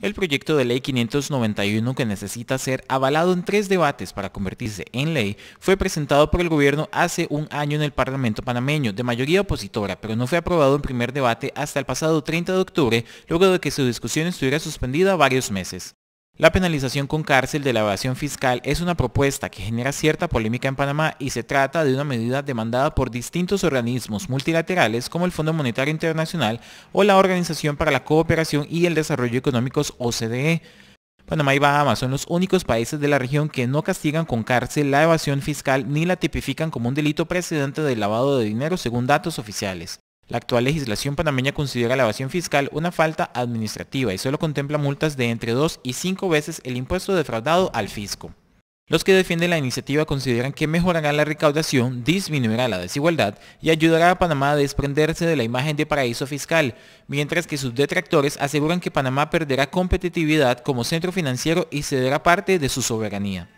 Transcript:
El proyecto de ley 591 que necesita ser avalado en tres debates para convertirse en ley fue presentado por el gobierno hace un año en el Parlamento panameño de mayoría opositora, pero no fue aprobado en primer debate hasta el pasado 30 de octubre, luego de que su discusión estuviera suspendida varios meses. La penalización con cárcel de la evasión fiscal es una propuesta que genera cierta polémica en Panamá y se trata de una medida demandada por distintos organismos multilaterales como el Fondo Monetario Internacional o la Organización para la Cooperación y el Desarrollo Económicos OCDE. Panamá y Bahamas son los únicos países de la región que no castigan con cárcel la evasión fiscal ni la tipifican como un delito precedente del lavado de dinero según datos oficiales. La actual legislación panameña considera la evasión fiscal una falta administrativa y solo contempla multas de entre 2 y 5 veces el impuesto defraudado al fisco. Los que defienden la iniciativa consideran que mejorará la recaudación, disminuirá la desigualdad y ayudará a Panamá a desprenderse de la imagen de paraíso fiscal, mientras que sus detractores aseguran que Panamá perderá competitividad como centro financiero y cederá parte de su soberanía.